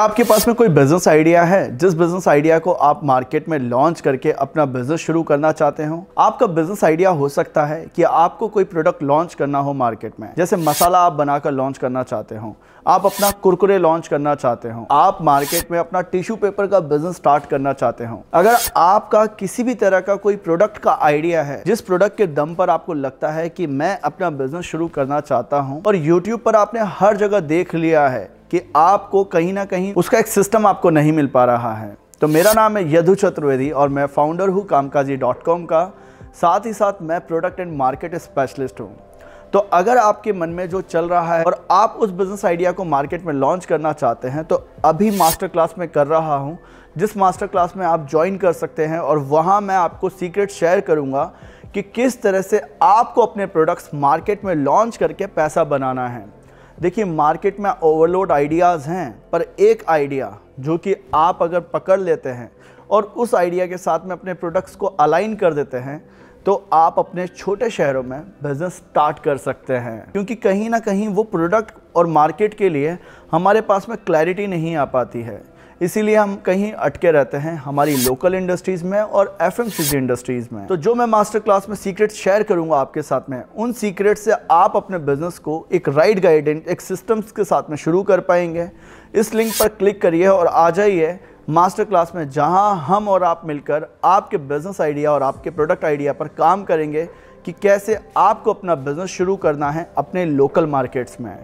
क्या आपके पास में कोई बिज़नेस आइडिया है जिस बिज़नेस आइडिया को आप मार्केट में लॉन्च करके अपना बिज़नेस शुरू करना चाहते हो आपका बिज़नेस आइडिया हो सकता है कि आपको कोई प्रोडक्ट लॉन्च करना हो मार्केट में जैसे मसाला आप बनाकर लॉन्च करना चाहते हो आप अपना कुरकुरे लॉन्च करना चाहते हो आप मार्केट में अपना टिश्यू पेपर का बिजनेस स्टार्ट करना चाहते हो अगर आपका किसी भी तरह का कोई प्रोडक्ट का आइडिया है जिस प्रोडक्ट के दम पर आपको लगता है कि मैं अपना बिजनेस शुरू करना चाहता हूँ और यूट्यूब पर आपने हर जगह देख लिया है कि आपको कहीं ना कहीं उसका एक सिस्टम आपको नहीं मिल पा रहा है तो मेरा नाम है यदु चतुर्वेदी और मैं फाउंडर हूँ कामकाजी डॉट कॉम का साथ ही साथ मैं प्रोडक्ट एंड मार्केट स्पेशलिस्ट हूँ तो अगर आपके मन में जो चल रहा है और आप उस बिज़नेस आइडिया को मार्केट में लॉन्च करना चाहते हैं तो अभी मास्टर क्लास में कर रहा हूँ जिस मास्टर क्लास में आप ज्वाइन कर सकते हैं और वहाँ मैं आपको सीक्रेट शेयर करूँगा कि किस तरह से आपको अपने प्रोडक्ट्स मार्केट में लॉन्च करके पैसा बनाना है देखिए मार्केट में ओवरलोड आइडियाज़ हैं पर एक आइडिया जो कि आप अगर पकड़ लेते हैं और उस आइडिया के साथ में अपने प्रोडक्ट्स को अलाइन कर देते हैं तो आप अपने छोटे शहरों में बिज़नेस स्टार्ट कर सकते हैं क्योंकि कहीं ना कहीं वो प्रोडक्ट और मार्केट के लिए हमारे पास में क्लैरिटी नहीं आ पाती है इसीलिए हम कहीं अटके रहते हैं हमारी लोकल इंडस्ट्रीज़ में और एफ इंडस्ट्रीज़ में तो जो मैं मास्टर क्लास में सीक्रेट शेयर करूँगा आपके साथ में उन सीक्रेट से आप अपने बिजनेस को एक राइट गाइडेंस एक सिस्टम्स के साथ में शुरू कर पाएंगे इस लिंक पर क्लिक करिए और आ जाइए मास्टर क्लास में जहां हम और आप मिलकर आपके बिजनेस आइडिया और आपके प्रोडक्ट आइडिया पर काम करेंगे कि कैसे आपको अपना बिजनेस शुरू करना है अपने लोकल मार्केट्स में